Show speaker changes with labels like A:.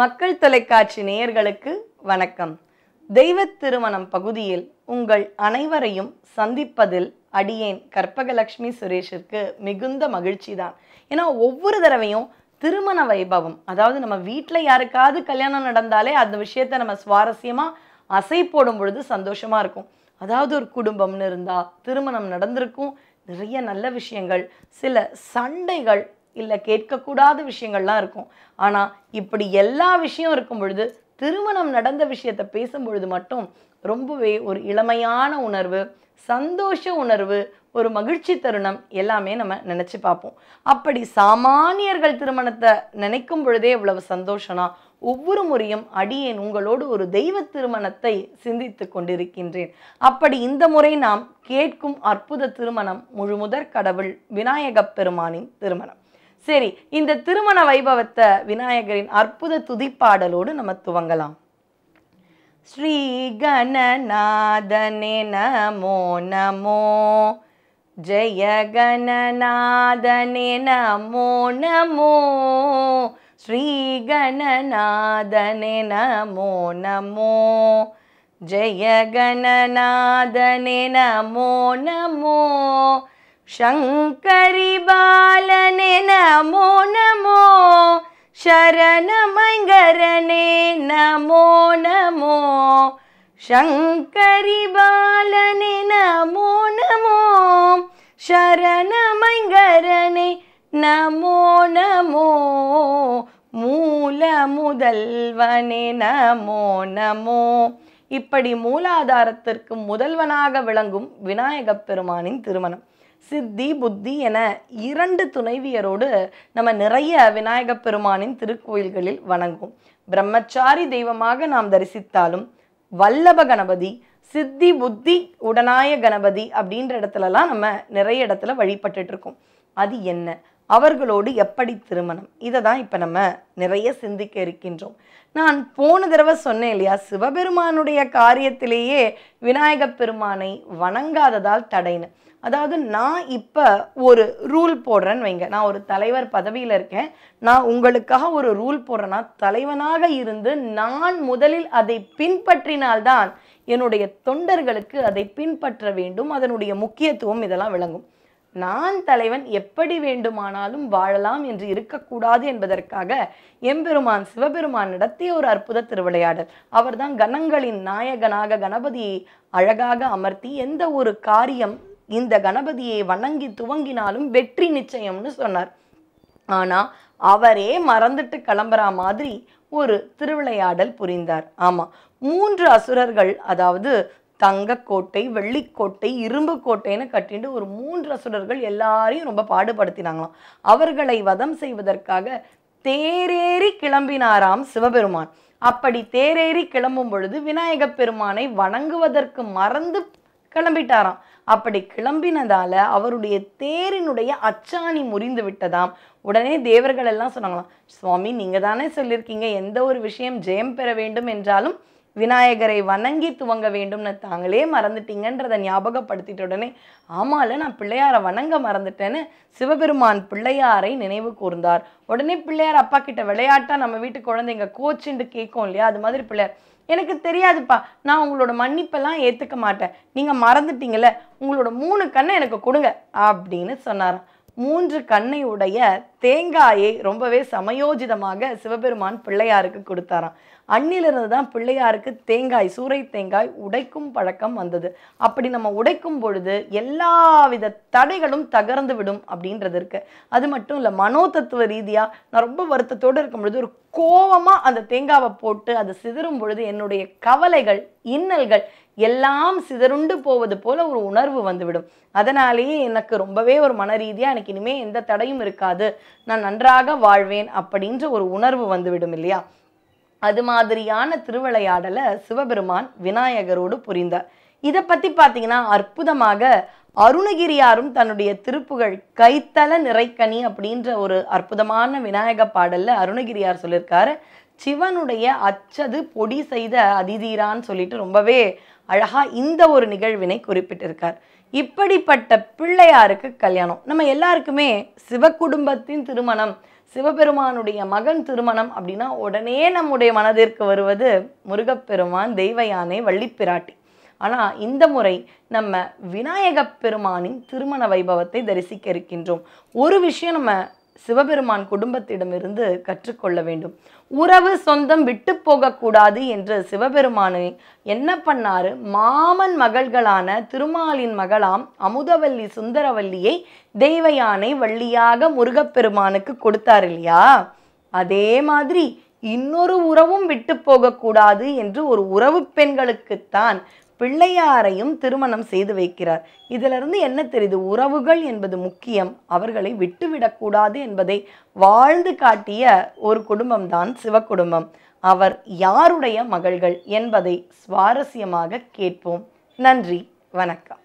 A: மக்கள் தொலைக்காட்சி நேயர்களுக்கு வணக்கம் தெய்வ திருமணம் பகுதியில் உங்கள் அனைவரையும் சந்திப்பதில் அடியேன் கற்பகலட்சுமி சுரேஷிற்கு மிகுந்த மகிழ்ச்சி தான் ஏன்னா ஒவ்வொரு தடவையும் திருமண வைபவம் அதாவது நம்ம வீட்டில் யாருக்காவது கல்யாணம் நடந்தாலே அந்த விஷயத்தை நம்ம சுவாரஸ்யமாக அசை போடும் பொழுது சந்தோஷமாக இருக்கும் அதாவது ஒரு குடும்பம்னு இருந்தால் திருமணம் நடந்திருக்கும் நிறைய நல்ல விஷயங்கள் சில சண்டைகள் இல்லை கேட்கக்கூடாத விஷயங்கள்லாம் இருக்கும் ஆனால் இப்படி எல்லா விஷயம் இருக்கும் பொழுது திருமணம் நடந்த விஷயத்தை பேசும்பொழுது மட்டும் ரொம்பவே ஒரு இளமையான உணர்வு சந்தோஷ உணர்வு ஒரு மகிழ்ச்சி தருணம் எல்லாமே நம்ம நினச்சி பார்ப்போம் அப்படி சாமானியர்கள் திருமணத்தை நினைக்கும் பொழுதே இவ்வளவு சந்தோஷம்னா ஒவ்வொரு முறையும் அடியேன் உங்களோடு ஒரு தெய்வ திருமணத்தை சிந்தித்து கொண்டிருக்கின்றேன் அப்படி இந்த முறை நாம் கேட்கும் அற்புத திருமணம் முழுமுதற் கடவுள் விநாயகப் பெருமானின் திருமணம் சரி இந்த திருமண வைபவத்தை விநாயகரின் அற்புத துதிப்பாடலோடு நம்ம துவங்கலாம் ஸ்ரீ கணநாதனே நமோ நமோ ஜய கணநாதனே நமோ நமோ ஸ்ரீ கணநாதனே நமோ நமோ ஜய கணநாதனே நமோ நமோ சங்கரி பாலனே நமோ நமோ சரணமங்கரனே நமோ நமோ சங்கரி பாலனே நமோ நமோ சரணமங்கரனே நமோ நமோ மூல முதல்வனே நமோ நமோ இப்படி மூலாதாரத்திற்கு முதல்வனாக விளங்கும் விநாயகப் பெருமானின் திருமணம் சித்தி புத்தி என இரண்டு துணைவியரோடு நம்ம நிறைய விநாயகப் பெருமானின் திருக்கோயில்களில் வணங்கும் பிரம்மச்சாரி தெய்வமாக நாம் தரிசித்தாலும் வல்லப கணபதி சித்தி புத்தி உடனாய கணபதி அப்படின்ற இடத்துலலாம் நம்ம நிறைய இடத்துல வழிபட்டுட்டு இருக்கோம் அது என்ன அவர்களோடு எப்படி திருமணம் இதை தான் இப்போ நம்ம நிறைய சிந்திக்க இருக்கின்றோம் நான் போன தடவை சொன்னேன் இல்லையா சிவபெருமானுடைய காரியத்திலேயே விநாயகப் பெருமானை வணங்காததால் தடைன்னு அதாவது நான் இப்போ ஒரு ரூல் போடுறேன்னு வைங்க நான் ஒரு தலைவர் பதவியில் இருக்கேன் நான் உங்களுக்காக ஒரு ரூல் போடுறேன்னா தலைவனாக இருந்து நான் முதலில் அதை பின்பற்றினால்தான் என்னுடைய தொண்டர்களுக்கு அதை பின்பற்ற வேண்டும் அதனுடைய முக்கியத்துவம் இதெல்லாம் விளங்கும் நான் தலைவன் எப்படி வேண்டுமானாலும் வாழலாம் என்று இருக்கக்கூடாது என்பதற்காக எம்பெருமான் சிவபெருமான் நடத்திய ஒரு அற்புத திருவிளையாடல் அவர்தான் கணங்களின் நாயகனாக கணபதியை அழகாக அமர்த்தி எந்த ஒரு காரியம் இந்த கணபதியை வணங்கி துவங்கினாலும் வெற்றி நிச்சயம்னு சொன்னார் ஆனால் அவரே மறந்துட்டு கிளம்புற மாதிரி ஒரு திருவிளையாடல் புரிந்தார் ஆமாம் மூன்று அசுரர்கள் அதாவது தங்கக்கோட்டை வெள்ளிக்கோட்டை இரும்பு கோட்டைன்னு கட்டிட்டு ஒரு மூன்று அசுரர்கள் எல்லாரையும் ரொம்ப பாடுபடுத்தினாங்களாம் அவர்களை வதம் செய்வதற்காக தேரேறி கிளம்பினாராம் சிவபெருமான் அப்படி தேரேறி கிளம்பும் பொழுது விநாயகப் பெருமானை வணங்குவதற்கு மறந்து கிளம்பிட்டாராம் அப்படி கிளம்பினதால அவருடைய தேரினுடைய அச்சாணி முறிந்து விட்டதாம் உடனே தேவர்கள் எல்லாம் சொன்னாங்களாம் சுவாமி நீங்க தானே சொல்லியிருக்கீங்க எந்த ஒரு விஷயம் ஜெயம் பெற வேண்டும் என்றாலும் விநாயகரை வணங்கி துவங்க வேண்டும்னு தாங்களே மறந்துட்டீங்கன்றதை ஞாபகப்படுத்திட்ட உடனே ஆமால நான் பிள்ளையாரை வணங்க மறந்துட்டேன்னு சிவபெருமான் பிள்ளையாரை நினைவு கூர்ந்தார் உடனே பிள்ளையார் அப்பா கிட்ட விளையாட்டா நம்ம வீட்டு குழந்தைங்க கோச்சுண்டு கேட்கும் இல்லையா அது மாதிரி பிள்ளையார் எனக்கு தெரியாதுப்பா நான் உங்களோட மன்னிப்பெல்லாம் ஏற்றுக்க மாட்டேன் நீங்கள் மறந்துட்டீங்கள உங்களோட மூணு கண்ணை எனக்கு கொடுங்க அப்படின்னு சொன்னாராம் மூன்று கண்ணை உடைய தேங்காயை ரொம்பவே சமயோஜிதமாக சிவபெருமான் பிள்ளையாருக்கு கொடுத்தாராம் அண்ணிலிருந்து தான் பிள்ளையாருக்கு தேங்காய் சூறை தேங்காய் உடைக்கும் பழக்கம் வந்தது அப்படி நம்ம உடைக்கும் பொழுது எல்லா வித தடைகளும் தகர்ந்து விடும் அப்படின்றது இருக்கு அது மட்டும் இல்லை மனோ தத்துவ ரீதியாக நான் ரொம்ப வருத்தத்தோடு இருக்கும் பொழுது ஒரு கோவமாக அந்த தேங்காவை போட்டு அது சிதறும் பொழுது என்னுடைய கவலைகள் இன்னல்கள் எல்லாம் சிதறுண்டு போவது போல ஒரு உணர்வு வந்துவிடும் அதனாலேயே எனக்கு ரொம்பவே ஒரு மன ரீதியாக எனக்கு இனிமேல் எந்த தடையும் இருக்காது நான் நன்றாக வாழ்வேன் அப்படின்ற ஒரு உணர்வு வந்துவிடும் இல்லையா அது மாதிரியான திருவிளையாடலை சிவபெருமான் விநாயகரோடு புரிந்தார் இதை பற்றி பார்த்தீங்கன்னா அற்புதமாக அருணகிரியாரும் தன்னுடைய திருப்புகள் கைத்தல நிறைக்கணி அப்படின்ற ஒரு அற்புதமான விநாயக பாடலில் அருணகிரியார் சொல்லியிருக்காரு சிவனுடைய அச்சது பொடி செய்த அதிதீரான்னு சொல்லிட்டு ரொம்பவே அழகாக இந்த ஒரு நிகழ்வினை குறிப்பிட்டிருக்கார் இப்படிப்பட்ட பிள்ளையாருக்கு கல்யாணம் நம்ம எல்லாருக்குமே சிவ குடும்பத்தின் திருமணம் சிவபெருமானுடைய மகன் திருமணம் அப்படின்னா உடனே நம்முடைய மனதிற்கு வருவது முருகப்பெருமான் தெய்வயானை வள்ளிப்பிராட்டி ஆனால் இந்த முறை நம்ம விநாயகப் பெருமானின் திருமண வைபவத்தை தரிசிக்க இருக்கின்றோம் ஒரு விஷயம் நம்ம சிவபெருமான் குடும்பத்திடமிருந்து கற்றுக்கொள்ள வேண்டும் உறவு சொந்தம் விட்டு போகக்கூடாது என்று சிவபெருமானை என்ன பண்ணாரு மாமன் மகள்களான திருமாலின் மகளாம் அமுதவல்லி சுந்தரவல்லியை தெய்வ யானை வள்ளியாக முருகப்பெருமானுக்கு கொடுத்தார் இல்லையா அதே மாதிரி இன்னொரு உறவும் விட்டு போகக்கூடாது என்று ஒரு உறவு பெண்களுக்குத்தான் பிள்ளையாரையும் திருமணம் செய்து வைக்கிறார் இதிலிருந்து என்ன தெரியுது உறவுகள் என்பது முக்கியம் அவர்களை விட்டுவிடக்கூடாது என்பதை வாழ்ந்து காட்டிய ஒரு குடும்பம்தான் சிவக்குடும்பம் அவர் யாருடைய மகள்கள் என்பதை சுவாரஸ்யமாக கேட்போம் நன்றி வணக்கம்